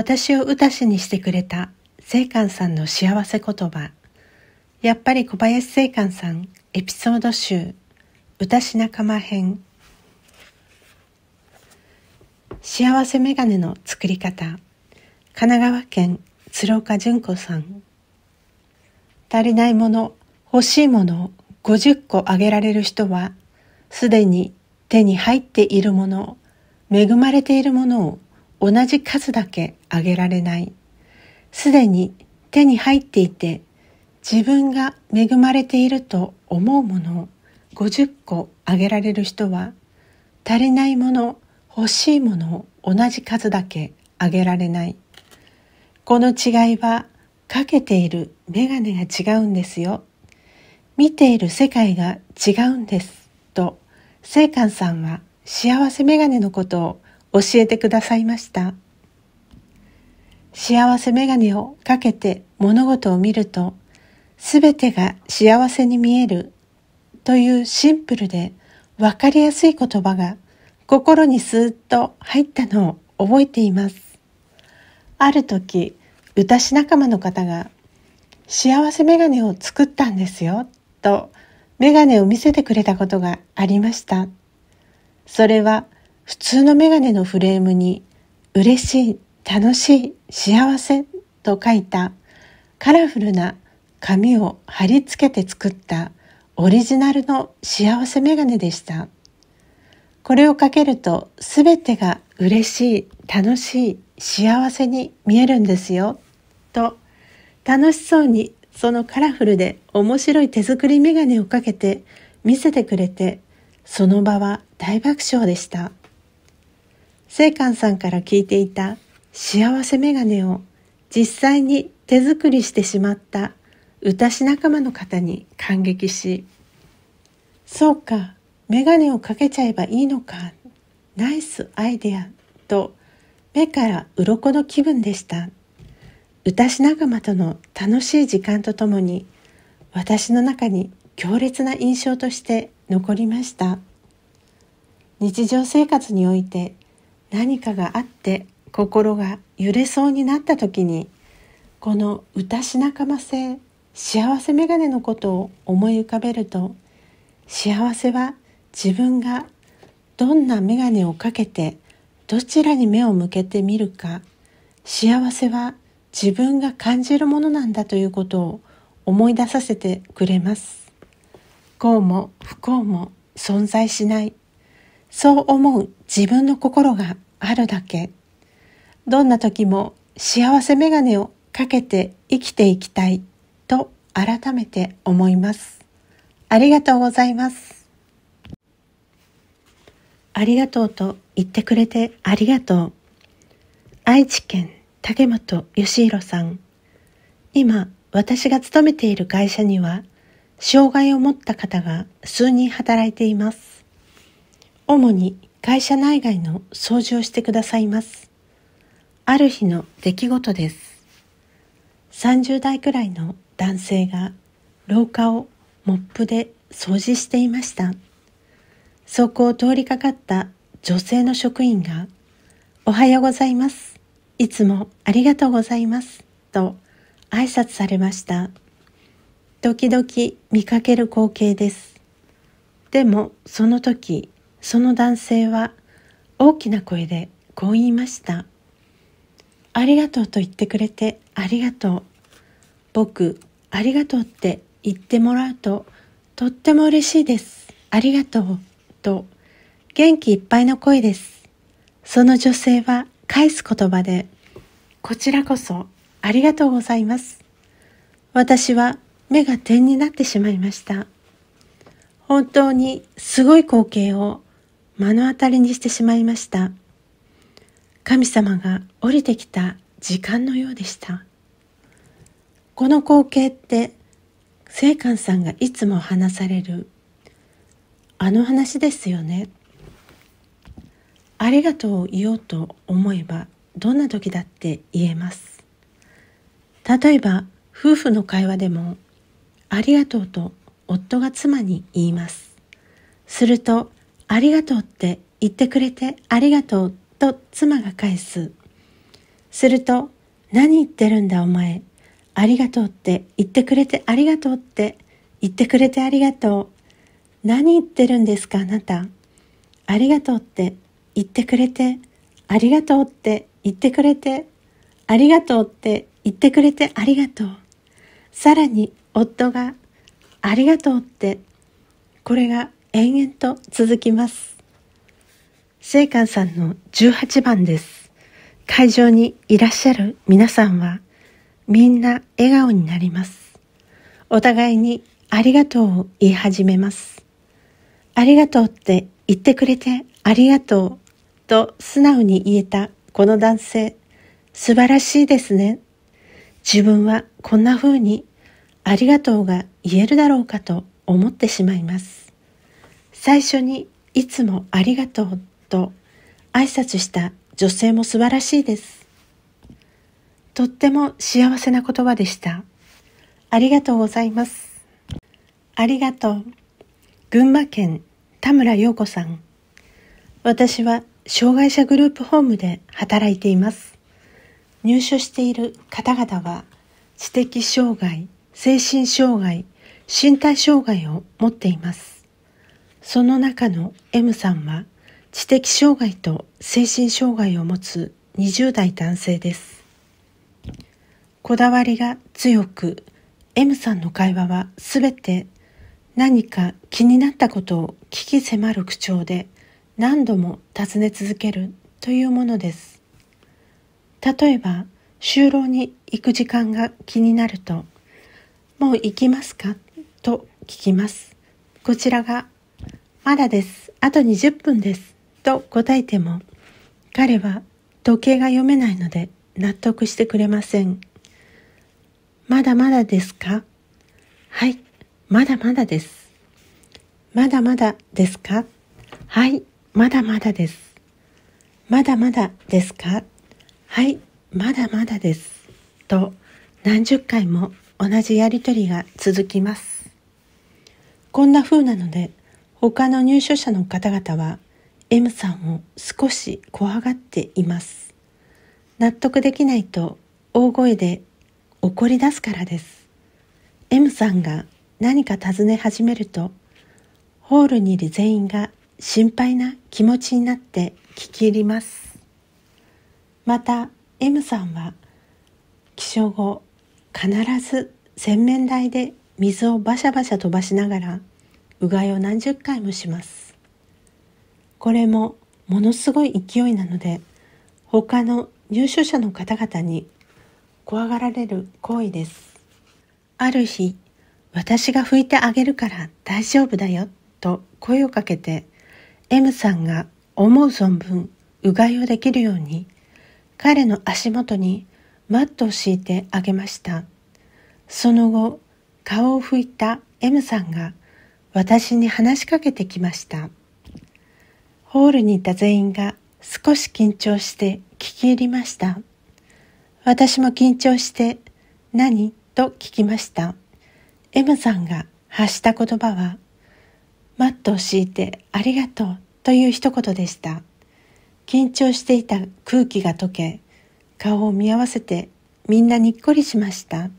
私を歌詞にしてくれた聖寛さんの幸せ言葉。やっぱり小林聖寛さんエピソード集歌詞仲間編幸せメガネの作り方神奈川県鶴岡淳子さん足りないもの欲しいものを50個あげられる人はすでに手に入っているもの恵まれているものを同じ数だけあげられない。すでに手に入っていて自分が恵まれていると思うものを50個あげられる人は足りないもの欲しいものを同じ数だけあげられないこの違いはかけている眼鏡が違うんですよ見ている世界が違うんですと聖寛さんは幸せ眼鏡のことを教えてくださいました。幸せメガネをかけて物事を見ると、すべてが幸せに見えるというシンプルでわかりやすい言葉が心にスーッと入ったのを覚えています。ある時、歌詞仲間の方が幸せメガネを作ったんですよとメガネを見せてくれたことがありました。それは普通のメガネのフレームに嬉しい、楽しい、幸せと書いたカラフルな紙を貼り付けて作ったオリジナルの幸せメガネでした。これをかけるとすべてが嬉しい、楽しい、幸せに見えるんですよ。と楽しそうにそのカラフルで面白い手作りメガネをかけて見せてくれてその場は大爆笑でした。聖寛さんから聞いていた幸せメガネを実際に手作りしてしまった歌詞仲間の方に感激し「そうかメガネをかけちゃえばいいのかナイスアイデア」と目から鱗の気分でした歌詞仲間との楽しい時間とともに私の中に強烈な印象として残りました日常生活において何かがあって心が揺れそうになった時にこの歌し仲間性幸せメガネのことを思い浮かべると幸せは自分がどんなメガネをかけてどちらに目を向けてみるか幸せは自分が感じるものなんだということを思い出させてくれます。幸も不幸も存在しないそう思う自分の心があるだけどんな時も幸せメガネをかけて生きていきたいと改めて思いますありがとうございますありがとうと言ってくれてありがとう愛知県竹本義弘さん今私が勤めている会社には障害を持った方が数人働いています主に会社内外の掃除をしてくださいます。ある日の出来事です。30代くらいの男性が廊下をモップで掃除していました。そこを通りかかった女性の職員が、おはようございます。いつもありがとうございます。と挨拶されました。時々見かける光景です。でもその時その男性は大きな声でこう言いました「ありがとう」と言ってくれてありがとう僕ありがとうって言ってもらうととっても嬉しいですありがとうと元気いっぱいの声ですその女性は返す言葉でこちらこそありがとうございます私は目が点になってしまいました本当にすごい光景を目の当たりにしてしまいました神様が降りてきた時間のようでしたこの光景って聖寛さんがいつも話されるあの話ですよねありがとうを言おうと思えばどんな時だって言えます例えば夫婦の会話でもありがとうと夫が妻に言いますするとありがとうって言ってくれてありがとうと妻が返す。すると、何言ってるんだお前。ありがとうって言ってくれてありがとうって言ってくれてありがとう。何言ってるんですかあなた。ありがとうって言ってくれてありがとうって言ってくれてありがとうって言ってくれてありがとう。さらに夫がありがとうってこれが延々と続きます。聖寛さんの18番です。会場にいらっしゃる皆さんは、みんな笑顔になります。お互いにありがとうを言い始めます。ありがとうって言ってくれてありがとうと素直に言えたこの男性、素晴らしいですね。自分はこんな風にありがとうが言えるだろうかと思ってしまいます。最初にいつもありがとうと挨拶した女性も素晴らしいです。とっても幸せな言葉でした。ありがとうございます。ありがとう。群馬県田村陽子さん。私は障害者グループホームで働いています。入所している方々は知的障害、精神障害、身体障害を持っています。その中の M さんは知的障害と精神障害を持つ20代男性です。こだわりが強く M さんの会話は全て何か気になったことを聞き迫る口調で何度も尋ね続けるというものです。例えば就労に行く時間が気になると「もう行きますか?」と聞きます。こちらがまだです。あと20分です。と答えても、彼は時計が読めないので納得してくれません。まだまだですかはい、まだまだです。まだまだですかはい、まだまだです。まだまだですかはい、まだまだです。と何十回も同じやりとりが続きます。こんな風なので他の入所者の方々は M さんを少し怖がっています納得できないと大声で怒り出すからです M さんが何か尋ね始めるとホールにいる全員が心配な気持ちになって聞き入りますまた M さんは起床後必ず洗面台で水をバシャバシャ飛ばしながらうがいを何十回もしますこれもものすごい勢いなので他の入所者の方々に怖がられる行為ですある日私が拭いてあげるから大丈夫だよと声をかけて M さんが思う存分うがいをできるように彼の足元にマットを敷いてあげましたその後顔を拭いた M さんが私に話しかけてきました。ホールにいた全員が少し緊張して聞き入りました。私も緊張して何と聞きました。M さんが発した言葉は、マットを敷いてありがとうという一言でした。緊張していた空気が溶け、顔を見合わせてみんなにっこりしました。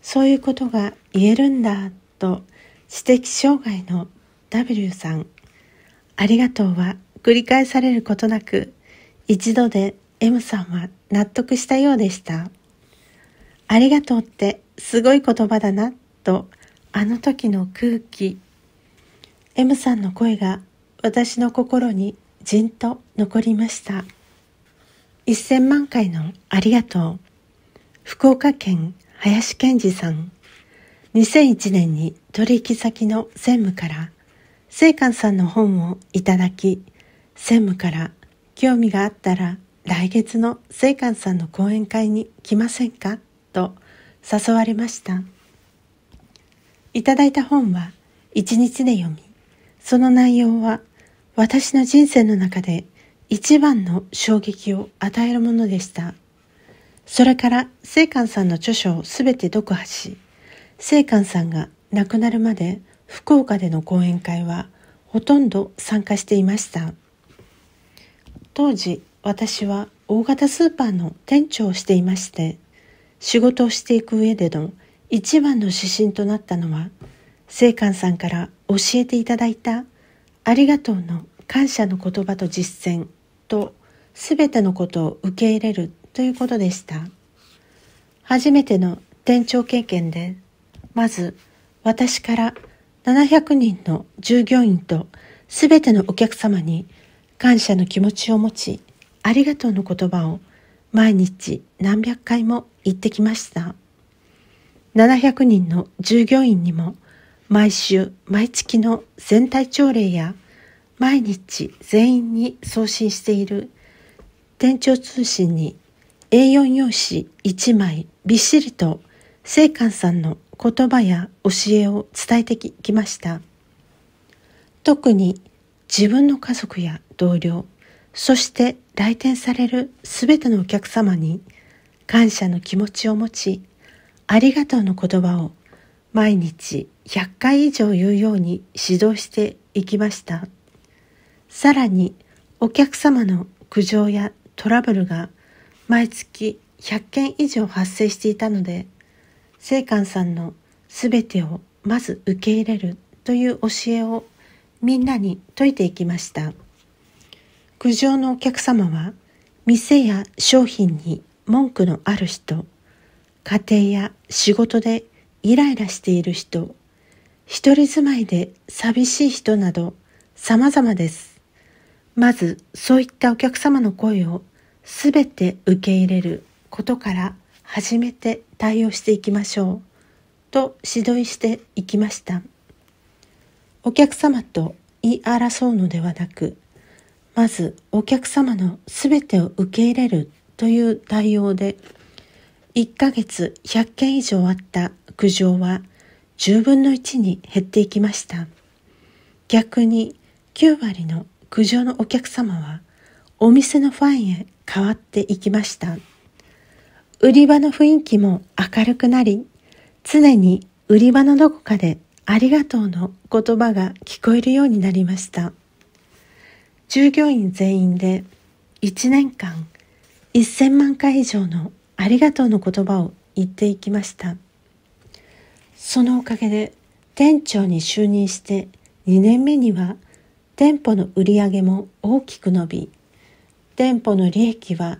そういうことが言えるんだと知的障害の W さん、ありがとうは繰り返されることなく、一度で M さんは納得したようでした。ありがとうってすごい言葉だな、と、あの時の空気。M さんの声が私の心にじんと残りました。1000万回のありがとう。福岡県林健二さん。2001年に取引先の専務から聖寛さんの本をいただき専務から興味があったら来月の聖寛さんの講演会に来ませんかと誘われましたいただいた本は1日で読みその内容は私の人生の中で一番の衝撃を与えるものでしたそれから聖寛さんの著書をすべて読破し聖官さんが亡くなるまで福岡での講演会はほとんど参加していました当時私は大型スーパーの店長をしていまして仕事をしていく上での一番の指針となったのは聖官さんから教えていただいた「ありがとう」の感謝の言葉と実践と全てのことを受け入れるということでした初めての店長経験でまず、私から700人の従業員とすべてのお客様に感謝の気持ちを持ち、ありがとうの言葉を毎日何百回も言ってきました。700人の従業員にも毎週毎月の全体朝礼や毎日全員に送信している店長通信に A4 用紙1枚びっしりと聖寛さんの言葉や教えを伝えてきました特に自分の家族や同僚そして来店されるすべてのお客様に感謝の気持ちを持ちありがとうの言葉を毎日100回以上言うように指導していきましたさらにお客様の苦情やトラブルが毎月100件以上発生していたので聖寛さんのすべてをまず受け入れるという教えをみんなに説いていきました苦情のお客様は店や商品に文句のある人家庭や仕事でイライラしている人一人住まいで寂しい人など様々ですまずそういったお客様の声をすべて受け入れることから始めて対応していきましょうと指導していきましたお客様と言い争うのではなくまずお客様の全てを受け入れるという対応で1ヶ月100件以上あった苦情は10分の1に減っていきました逆に9割の苦情のお客様はお店のファンへ変わっていきました。売り場の雰囲気も明るくなり、常に売り場のどこかでありがとうの言葉が聞こえるようになりました。従業員全員で1年間1000万回以上のありがとうの言葉を言っていきました。そのおかげで店長に就任して2年目には店舗の売り上げも大きく伸び、店舗の利益は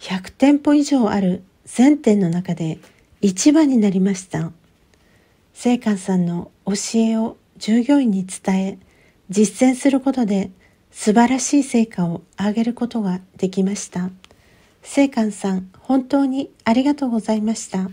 100店舗以上ある全店の中で一番になりました清官さんの教えを従業員に伝え実践することで素晴らしい成果を上げることができました。聖官さん、本当にありがとうございました。